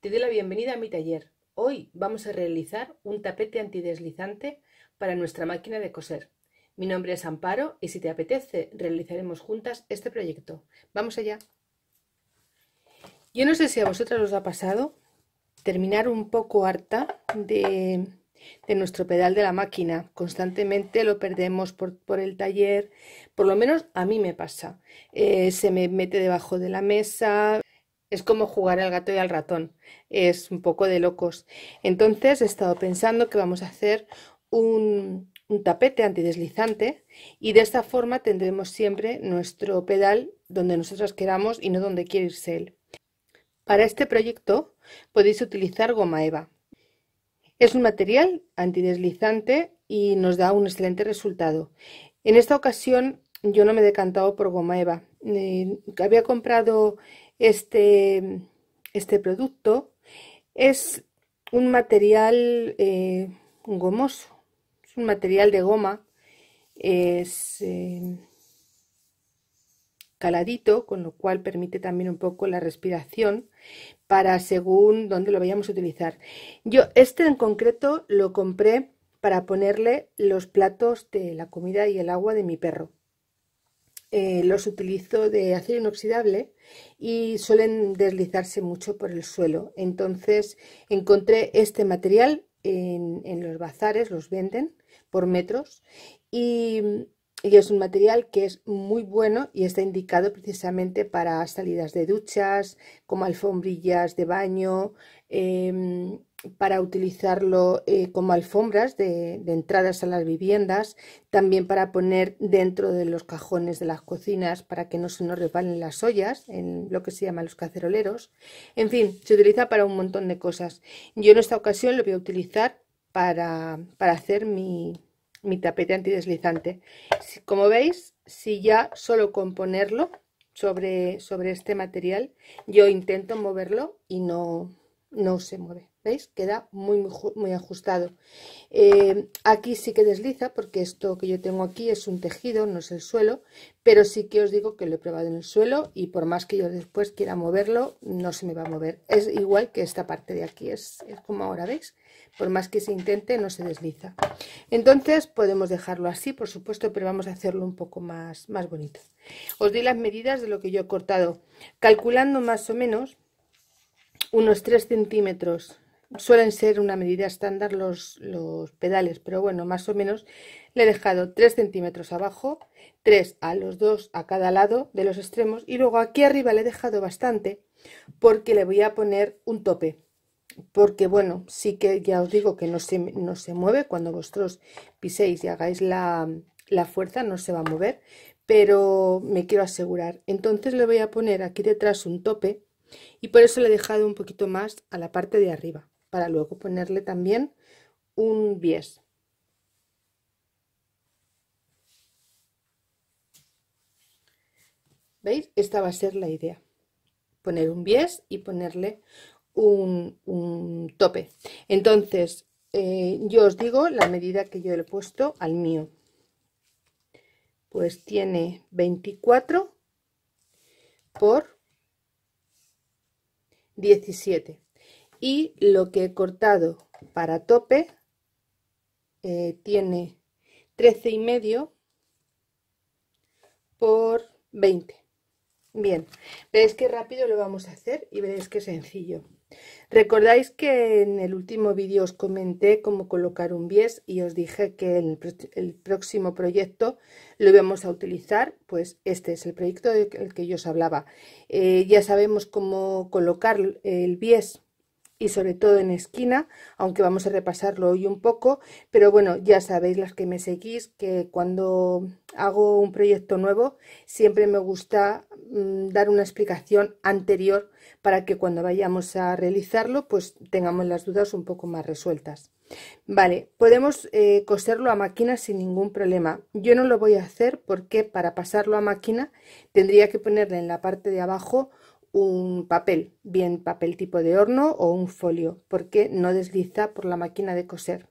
te doy la bienvenida a mi taller. Hoy vamos a realizar un tapete antideslizante para nuestra máquina de coser. Mi nombre es Amparo y si te apetece realizaremos juntas este proyecto. ¡Vamos allá! Yo no sé si a vosotras os ha pasado terminar un poco harta de, nuestro pedal de la máquina. Constantemente lo perdemos por, el taller, por lo menos a mí me pasa. Eh, se me mete debajo de la mesa, es como jugar al gato y al ratón, es un poco de locos. Entonces he estado pensando que vamos a hacer un, tapete antideslizante y de esta forma tendremos siempre nuestro pedal donde nosotros queramos y no donde quiere irse él. Para este proyecto podéis utilizar goma eva. Es un material antideslizante y nos da un excelente resultado. En esta ocasión yo no me he decantado por goma eva. Eh, había comprado este, este, producto es un material eh, gomoso, es un material de goma, es em, caladito, con lo cual permite también un poco la respiración para según dónde lo vayamos a utilizar. Yo este en concreto lo compré para ponerle los platos de la comida y el agua de mi perro. Eh, los utilizo de acero inoxidable y suelen deslizarse mucho por el suelo. Entonces encontré este material en, los bazares, los venden por metros y, es un material que es muy bueno y está indicado precisamente para salidas de duchas, como alfombrillas de baño, em, para utilizarlo eh, como alfombras de, entradas a las viviendas, también para poner dentro de los cajones de las cocinas para que no se nos repalen las ollas, en lo que se llama los caceroleros. En fin, se utiliza para un montón de cosas. Yo en esta ocasión lo voy a utilizar para, hacer mi, tapete antideslizante. Como veis, si ya solo con ponerlo sobre, sobre este material, yo intento moverlo y no se mueve. ¿Veis? Queda muy, muy, ajustado. Eh, aquí sí que desliza porque esto que yo tengo aquí es un tejido, no es el suelo, pero sí que os digo que lo he probado en el suelo y por más que yo después quiera moverlo, no se me va a mover. Es igual que esta parte de aquí, es, es como ahora, ¿veis? Por más que se intente, no se desliza. Entonces podemos dejarlo así, por supuesto, pero vamos a hacerlo un poco más, más bonito. Os doy las medidas de lo que yo he cortado, calculando más o menos unos 3 centímetros suelen ser una medida estándar los, los, pedales, pero bueno, más o menos le he dejado 3 centímetros abajo, 3 a los dos a cada lado de los extremos y luego aquí arriba le he dejado bastante porque le voy a poner un tope. Porque bueno, sí que ya os digo que no se, no se mueve cuando vosotros piséis y hagáis la fuerza, no se va a mover, pero me quiero asegurar. Entonces le voy a poner aquí detrás un tope y por eso le he dejado un poquito más a la parte de arriba para luego ponerle también un 10 ¿Veis? Esta va a ser la idea. Poner un 10 y ponerle un, un tope. Entonces, eh, yo os digo la medida que yo le he puesto al mío. Pues tiene 24 por 17 y lo que he cortado para tope eh, tiene 13 y medio por 20 bien veis qué rápido lo vamos a hacer y veréis qué sencillo recordáis que en el último vídeo os comenté cómo colocar un bies y os dije que en el próximo proyecto lo vamos a utilizar pues este es el proyecto del que yo os hablaba eh, ya sabemos cómo colocar el bies y sobre todo en esquina, aunque vamos a repasarlo hoy un poco, pero bueno, ya sabéis las que me seguís que cuando hago un proyecto nuevo siempre me gusta mm, dar una explicación anterior para que cuando vayamos a realizarlo pues tengamos las dudas un poco más resueltas. Vale, podemos eh, coserlo a máquina sin ningún problema. Yo no lo voy a hacer porque para pasarlo a máquina tendría que ponerle en la parte de abajo un papel, bien papel tipo de horno o un folio, porque no desliza por la máquina de coser.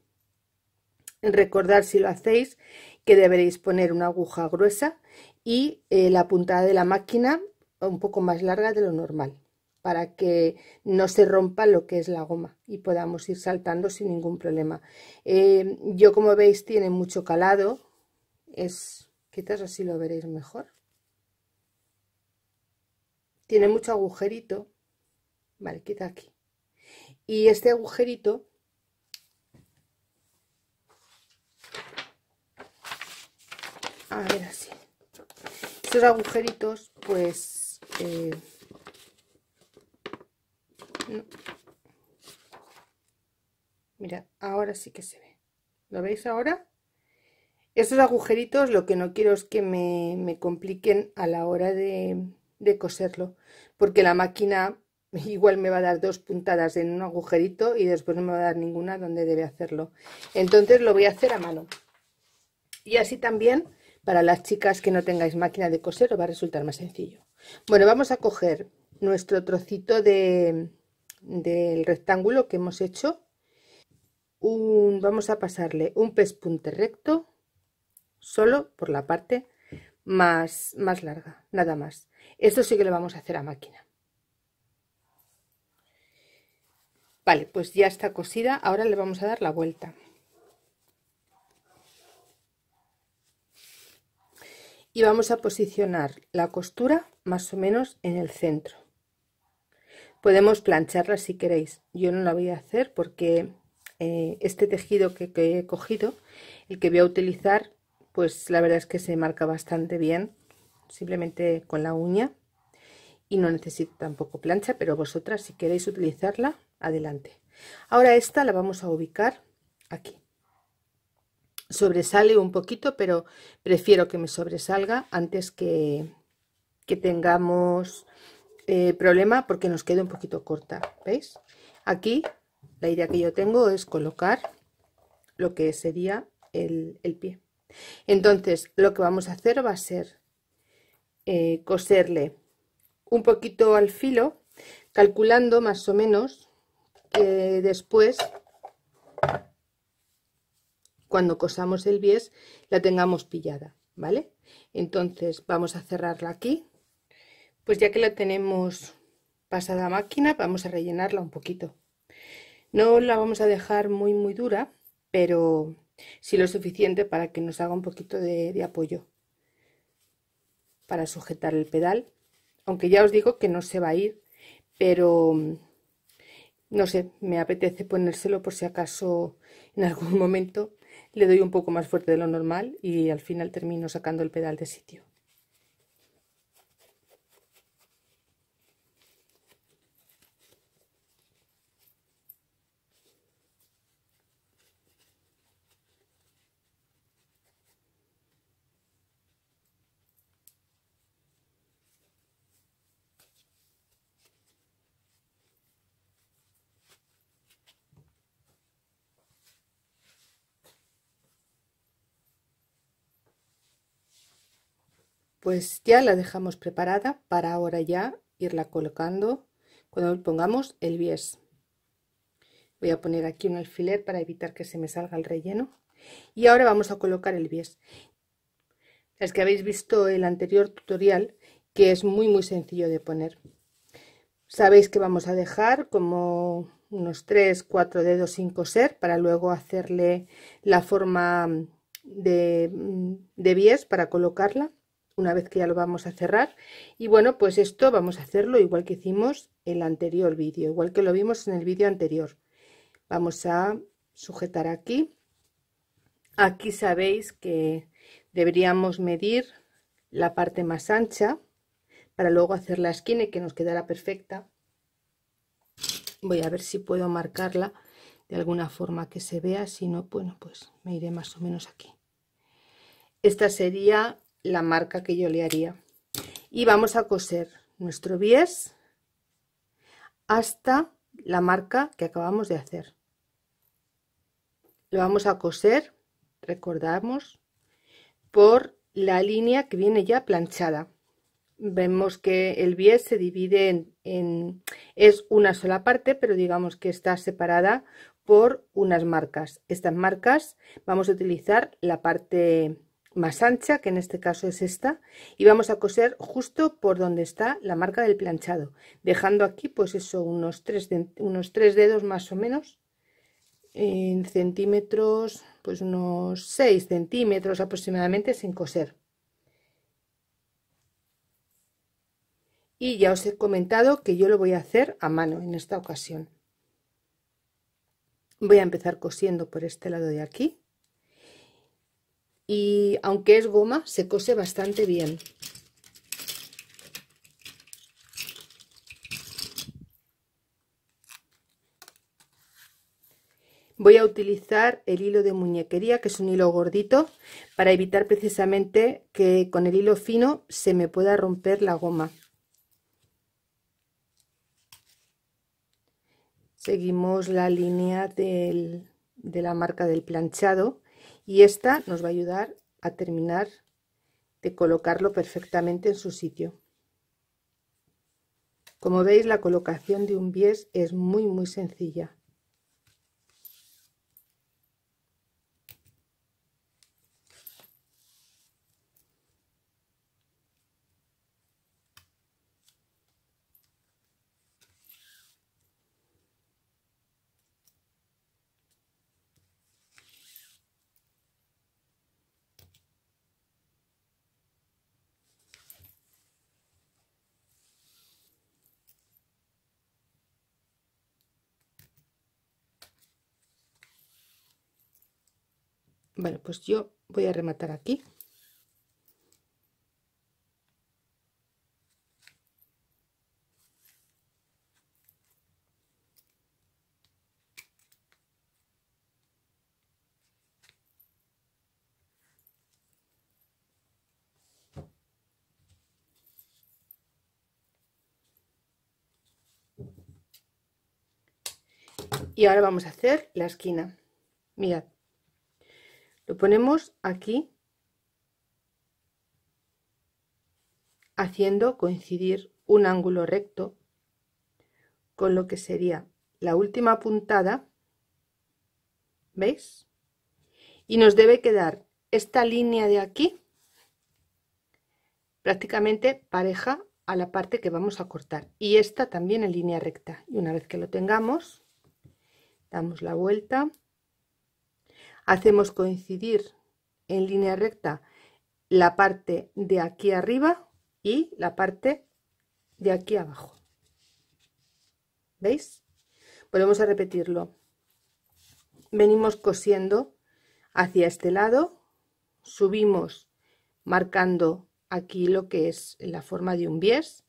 Recordad si lo hacéis que deberéis poner una aguja gruesa y eh, la puntada de la máquina un poco más larga de lo normal para que no se rompa lo que es la goma y podamos ir saltando sin ningún problema. Em, yo como veis tiene mucho calado, es quizás así lo veréis mejor tiene mucho agujerito. Vale, quita aquí. Y este agujerito a ver así estos agujeritos pues eh, mira ahora sí que se ve lo veis ahora estos agujeritos lo que no quiero es que me compliquen a la hora de de coserlo, porque la máquina igual me va a dar dos puntadas en un agujerito y después no me va a dar ninguna donde debe hacerlo. Entonces lo voy a hacer a mano. Y así también para las chicas que no tengáis máquina de coser os va a resultar más sencillo. Bueno, vamos a coger nuestro trocito de, del rectángulo que hemos hecho. Un, vamos a pasarle un pespunte recto solo por la parte más, más larga, nada más. Esto sí que lo vamos a hacer a máquina. Vale, pues ya está cosida. Ahora le vamos a dar la vuelta. Y vamos a posicionar la costura más o menos en el centro. Podemos plancharla si queréis. Yo no la voy a hacer porque eh, este tejido que he cogido, el que voy a utilizar, pues la verdad es que se marca bastante bien simplemente con la uña y no necesito tampoco plancha, pero vosotras si queréis utilizarla, adelante. Ahora esta la vamos a ubicar aquí. Sobresale un poquito, pero prefiero que me sobresalga antes que, que tengamos eh, problema porque nos quede un poquito corta, ¿veis? Aquí la idea que yo tengo es colocar lo que sería el pie. Entonces, lo que vamos a hacer va a ser eh, coserle un poquito al filo calculando más o menos que después cuando cosamos el bies la tengamos pillada vale entonces vamos a cerrarla aquí pues ya que la tenemos pasada máquina vamos a rellenarla un poquito no la vamos a dejar muy muy dura pero sí lo suficiente para que nos haga un poquito de apoyo para sujetar el pedal, aunque ya os digo que no se va a ir, pero mm, no sé, me apetece ponérselo por si acaso en algún momento le doy un poco más fuerte de lo normal y al final termino sacando el pedal de sitio. Pues ya la dejamos preparada para ahora ya irla colocando cuando pongamos el bies. Voy a poner aquí un alfiler para evitar que se me salga el relleno. Y ahora vamos a colocar el bies. Es que habéis visto el anterior tutorial que es muy muy sencillo de poner. Sabéis que vamos a dejar como unos 3, 4 dedos sin coser para luego hacerle la forma de, de bies para colocarla una vez que ya lo vamos a cerrar y bueno pues esto vamos a hacerlo igual que hicimos el anterior vídeo igual que lo vimos en el vídeo anterior vamos a sujetar aquí aquí sabéis que deberíamos medir la parte más ancha para luego hacer la esquina y que nos quedará perfecta voy a ver si puedo marcarla de alguna forma que se vea si no bueno pues me iré más o menos aquí esta sería la marca que yo le haría y vamos a coser nuestro bies hasta la marca que acabamos de hacer lo vamos a coser recordamos por la línea que viene ya planchada vemos que el bies se divide en, en, es una sola parte pero digamos que está separada por unas marcas estas marcas vamos a utilizar la parte más ancha, que en este caso es esta, y vamos a coser justo por donde está la marca del planchado, dejando aquí pues eso, unos tres, unos tres dedos más o menos, en centímetros, pues unos 6 centímetros aproximadamente sin coser. Y ya os he comentado que yo lo voy a hacer a mano en esta ocasión. Voy a empezar cosiendo por este lado de aquí y aunque es goma se cose bastante bien. Voy a utilizar el hilo de muñequería, que es un hilo gordito, para evitar precisamente que con el hilo fino se me pueda romper la goma. Seguimos la línea de la marca del planchado y esta nos va a ayudar a terminar de colocarlo perfectamente en su sitio. Como veis la colocación de un bies es muy muy sencilla. Vale, pues yo voy a rematar aquí. Y ahora vamos a hacer la esquina. Mira. Lo ponemos aquí haciendo coincidir un ángulo recto con lo que sería la última puntada, ¿veis? Y nos debe quedar esta línea de aquí prácticamente pareja a la parte que vamos a cortar y esta también en línea recta y una vez que lo tengamos damos la vuelta hacemos coincidir en línea recta la parte de aquí arriba y la parte de aquí abajo. ¿Veis? Volvemos a repetirlo. Venimos cosiendo hacia este lado, subimos marcando aquí lo que es la forma de un bies,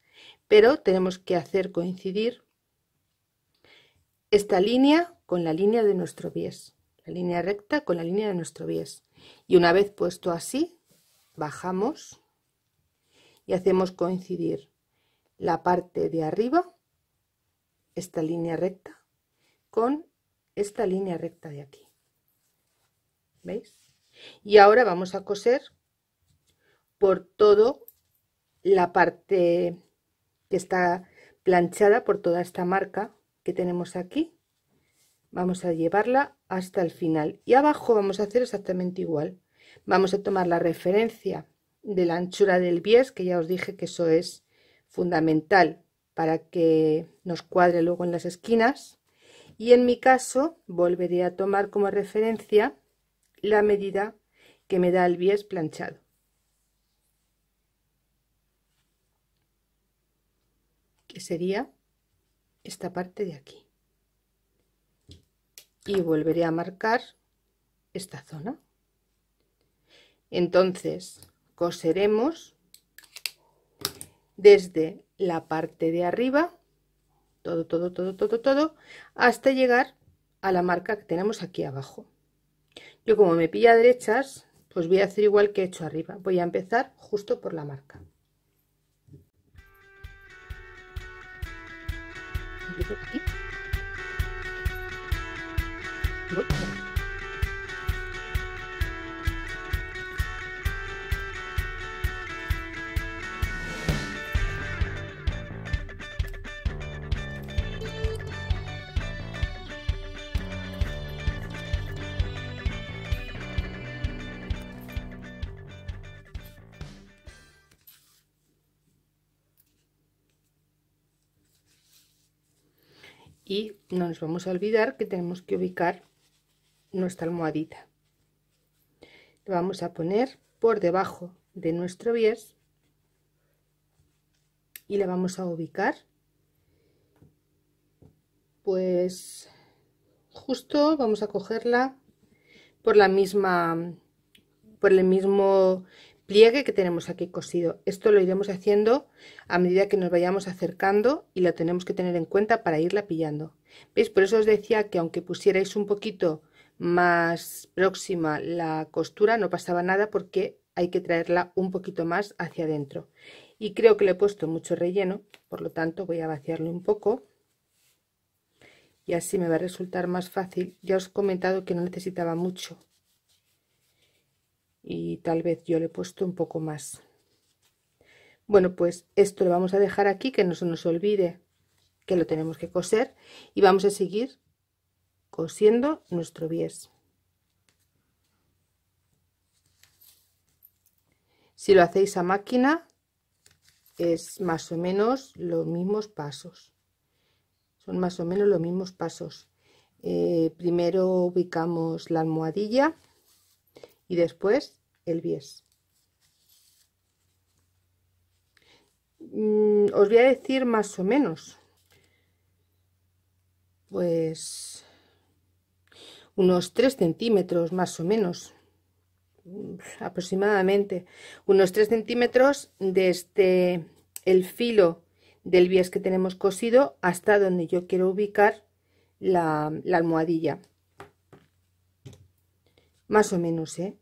pero tenemos que hacer coincidir esta línea con la línea de nuestro bies la línea recta con la línea de nuestro bies. Y una vez puesto así, bajamos y hacemos coincidir la parte de arriba, esta línea recta, con esta línea recta de aquí. ¿Veis? Y ahora vamos a coser por todo la parte que está planchada, por toda esta marca que tenemos aquí vamos a llevarla hasta el final y abajo vamos a hacer exactamente igual vamos a tomar la referencia de la anchura del bies que ya os dije que eso es fundamental para que nos cuadre luego en las esquinas y en mi caso volveré a tomar como referencia la medida que me da el bies planchado que sería esta parte de aquí y volveré a marcar esta zona entonces coseremos desde la parte de arriba todo todo todo todo todo hasta llegar a la marca que tenemos aquí abajo yo como me pilla derechas pues voy a hacer igual que he hecho arriba voy a empezar justo por la marca y no nos vamos a olvidar que tenemos que ubicar nuestra almohadita. la vamos a poner por debajo de nuestro bies y la vamos a ubicar pues justo vamos a cogerla por la misma por el mismo pliegue que tenemos aquí cosido esto lo iremos haciendo a medida que nos vayamos acercando y lo tenemos que tener en cuenta para irla pillando veis por eso os decía que aunque pusierais un poquito más próxima la costura no pasaba nada porque hay que traerla un poquito más hacia adentro y creo que le he puesto mucho relleno por lo tanto voy a vaciarlo un poco y así me va a resultar más fácil ya os he comentado que no necesitaba mucho y tal vez yo le he puesto un poco más bueno pues esto lo vamos a dejar aquí que no se nos olvide que lo tenemos que coser y vamos a seguir cosiendo nuestro 10 Si lo hacéis a máquina, es más o menos los mismos pasos. Son más o menos los mismos pasos. Eh, primero ubicamos la almohadilla y después el bies. Mm, os voy a decir más o menos. Pues unos 3 centímetros más o menos, aproximadamente, unos 3 centímetros desde este, el filo del bies que tenemos cosido hasta donde yo quiero ubicar la, la almohadilla. Más o menos, ¿eh?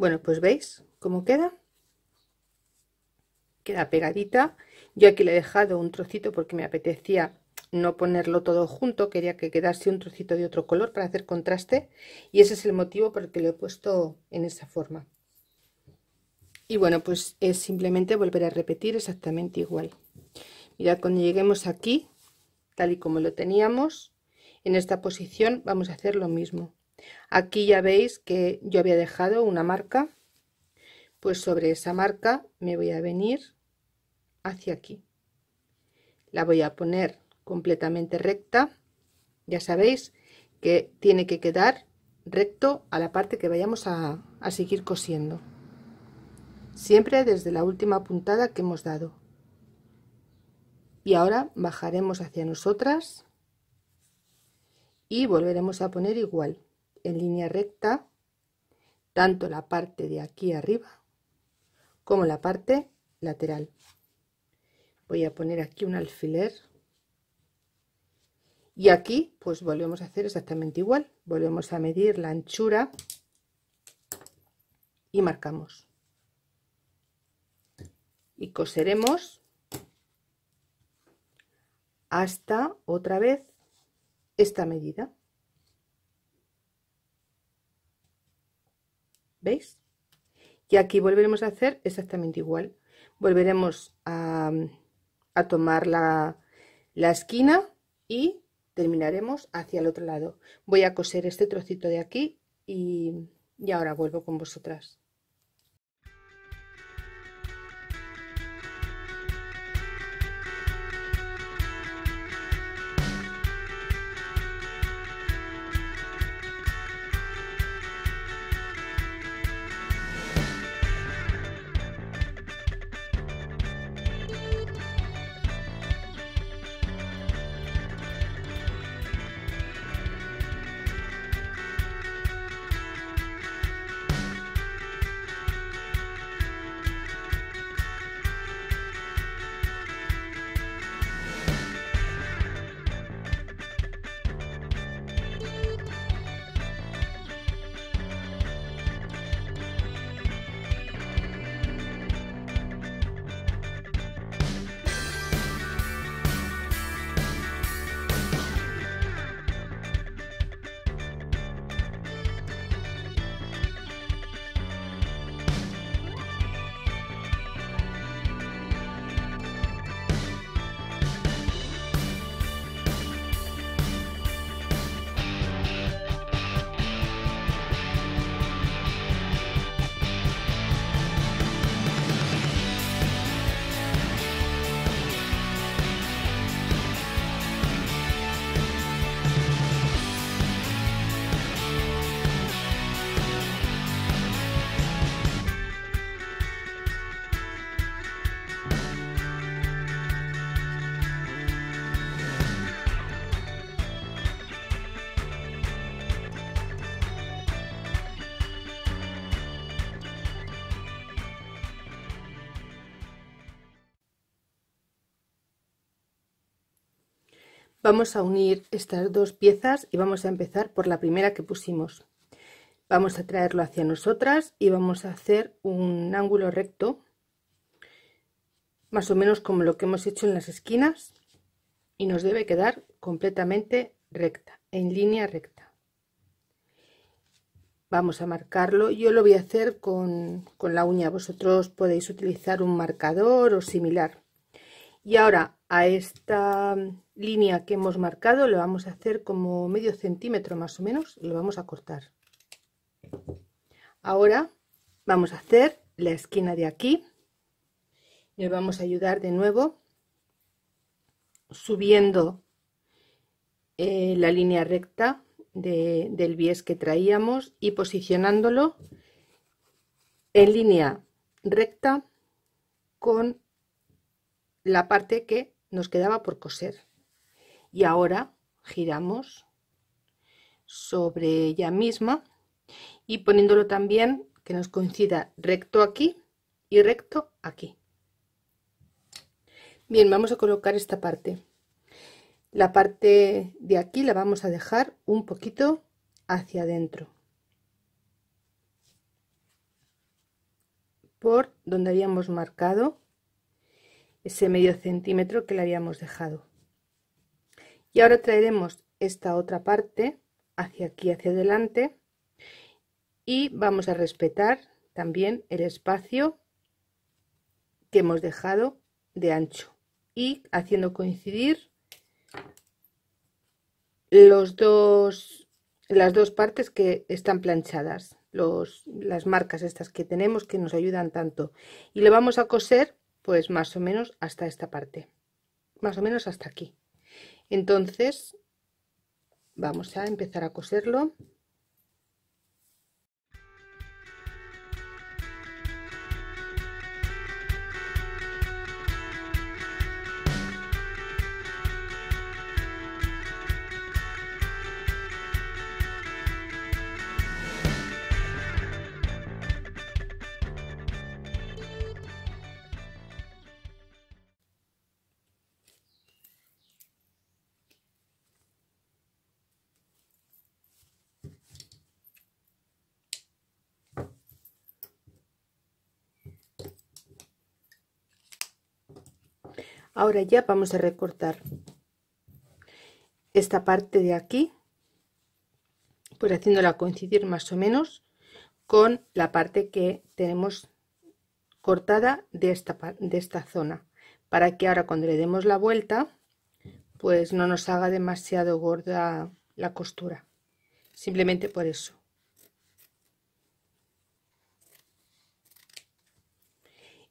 Bueno, pues veis cómo queda. Queda pegadita. Yo aquí le he dejado un trocito porque me apetecía no ponerlo todo junto, quería que quedase un trocito de otro color para hacer contraste y ese es el motivo por el que lo he puesto en esa forma. Y bueno, pues es simplemente volver a repetir exactamente igual. Mirad, cuando lleguemos aquí, tal y como lo teníamos, en esta posición vamos a hacer lo mismo. Aquí ya veis que yo había dejado una marca, pues sobre esa marca me voy a venir hacia aquí. La voy a poner completamente recta, ya sabéis que tiene que quedar recto a la parte que vayamos a, seguir cosiendo. Siempre desde la última puntada que hemos dado. Y ahora bajaremos hacia nosotras y volveremos a poner igual en línea recta tanto la parte de aquí arriba como la parte lateral. Voy a poner aquí un alfiler y aquí pues volvemos a hacer exactamente igual. Volvemos a medir la anchura y marcamos. Y coseremos hasta otra vez esta medida. ¿Veis? Y aquí volveremos a hacer exactamente igual. Volveremos a, tomar la, esquina y terminaremos hacia el otro lado. Voy a coser este trocito de aquí y ahora vuelvo con vosotras. Vamos a unir estas dos piezas y vamos a empezar por la primera que pusimos. Vamos a traerlo hacia nosotras y vamos a hacer un ángulo recto, más o menos como lo que hemos hecho en las esquinas, y nos debe quedar completamente recta, en línea recta. Vamos a marcarlo, yo lo voy a hacer con, con la uña, vosotros podéis utilizar un marcador o similar. Y ahora a esta línea que hemos marcado lo vamos a hacer como medio centímetro más o menos lo vamos a cortar ahora vamos a hacer la esquina de aquí y vamos a ayudar de nuevo subiendo eh, la línea recta del bies que traíamos y posicionándolo en línea recta con la parte que nos quedaba por coser y ahora giramos sobre ella misma y poniéndolo también que nos coincida recto aquí y recto aquí bien vamos a colocar esta parte la parte de aquí la vamos a dejar un poquito hacia adentro por donde habíamos marcado ese medio centímetro que le habíamos dejado y ahora traeremos esta otra parte hacia aquí hacia adelante y vamos a respetar también el espacio que hemos dejado de ancho y haciendo coincidir los dos las dos partes que están planchadas las marcas estas que tenemos que nos ayudan tanto y le vamos a coser pues más o menos hasta esta parte más o menos hasta aquí entonces vamos a empezar a coserlo ahora ya vamos a recortar esta parte de aquí pues haciéndola coincidir más o menos con la parte que tenemos cortada de esta, de esta zona para que ahora cuando le demos la vuelta pues no nos haga demasiado gorda la costura simplemente por eso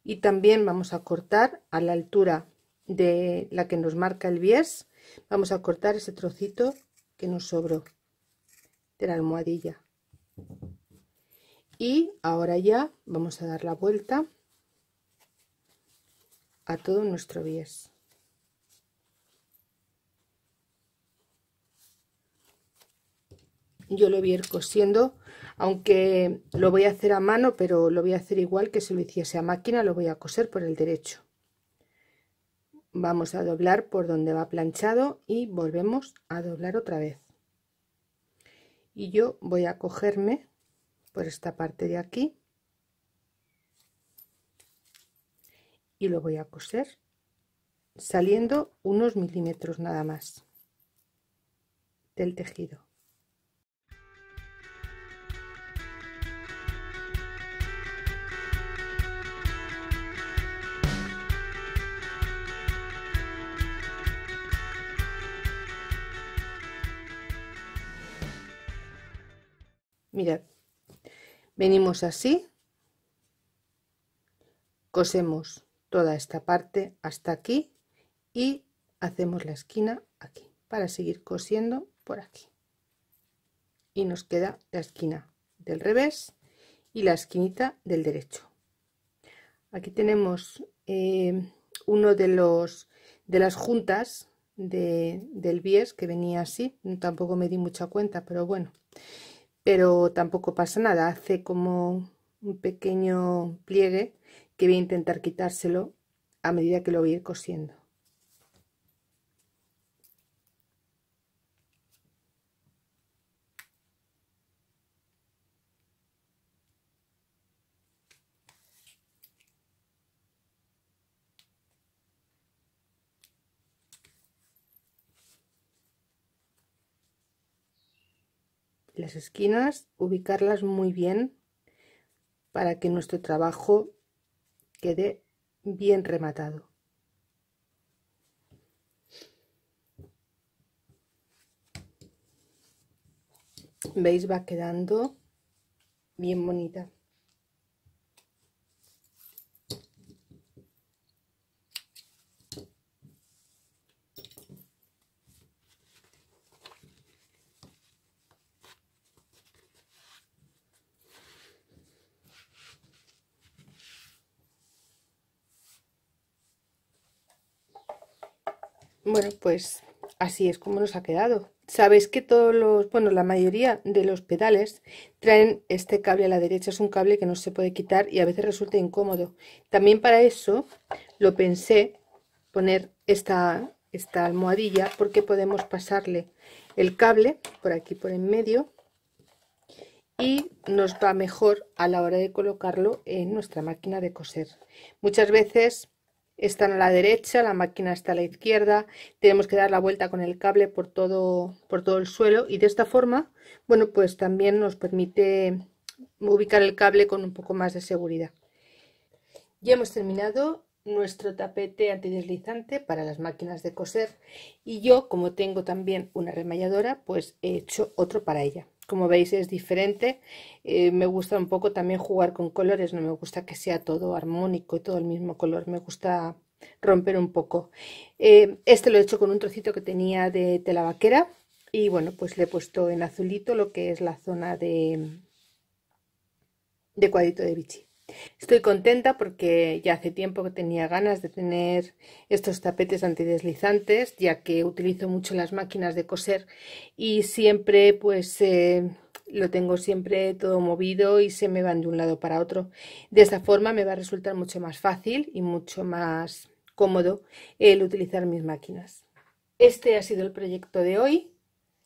y también vamos a cortar a la altura de la que nos marca el bies vamos a cortar ese trocito que nos sobró de la almohadilla y ahora ya vamos a dar la vuelta a todo nuestro bies yo lo voy a ir cosiendo aunque lo voy a hacer a mano pero lo voy a hacer igual que si lo hiciese a máquina lo voy a coser por el derecho vamos a doblar por donde va planchado y volvemos a doblar otra vez y yo voy a cogerme por esta parte de aquí y lo voy a coser saliendo unos milímetros nada más del tejido mirad venimos así cosemos toda esta parte hasta aquí y hacemos la esquina aquí para seguir cosiendo por aquí y nos queda la esquina del revés y la esquinita del derecho aquí tenemos eh, uno de los de las juntas del bies que venía así tampoco me di mucha cuenta pero bueno pero tampoco pasa nada, hace como un pequeño pliegue que voy a intentar quitárselo a medida que lo voy a ir cosiendo. esquinas, ubicarlas muy bien para que nuestro trabajo quede bien rematado. veis va quedando bien bonita Bueno, pues así es como nos ha quedado. Sabéis que todos los, bueno, la mayoría de los pedales traen este cable a la derecha, es un cable que no se puede quitar y a veces resulta incómodo. También para eso lo pensé poner esta, esta almohadilla porque podemos pasarle el cable por aquí por en medio y nos va mejor a la hora de colocarlo en nuestra máquina de coser. Muchas veces están a la derecha, la máquina está a la izquierda, tenemos que dar la vuelta con el cable por todo, por todo el suelo y de esta forma, bueno, pues también nos permite ubicar el cable con un poco más de seguridad. Ya hemos terminado nuestro tapete antideslizante para las máquinas de coser y yo, como tengo también una remalladora, pues he hecho otro para ella como veis es diferente eh, me gusta un poco también jugar con colores no me gusta que sea todo armónico y todo el mismo color me gusta romper un poco eh, este lo he hecho con un trocito que tenía de tela vaquera y bueno pues le he puesto en azulito lo que es la zona de de cuadrito de bichi Estoy contenta porque ya hace tiempo que tenía ganas de tener estos tapetes antideslizantes, ya que utilizo mucho las máquinas de coser y siempre pues eh, lo tengo siempre todo movido y se me van de un lado para otro. De esa forma me va a resultar mucho más fácil y mucho más cómodo el utilizar mis máquinas. Este ha sido el proyecto de hoy.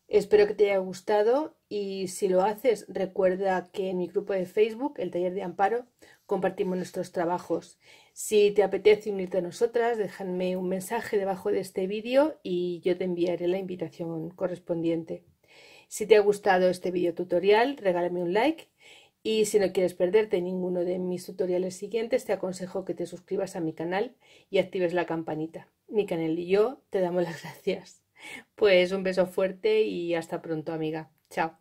Espero que te haya gustado y si lo haces, recuerda que en mi grupo de Facebook, el Taller de Amparo, compartimos nuestros trabajos. Si te apetece unirte a nosotras, déjame un mensaje debajo de este vídeo y yo te enviaré la invitación correspondiente. Si te ha gustado este vídeo tutorial, regálame un like y si no quieres perderte ninguno de mis tutoriales siguientes, te aconsejo que te suscribas a mi canal y actives la campanita. Mi canal y yo te damos las gracias. Pues un beso fuerte y hasta pronto, amiga. Chao.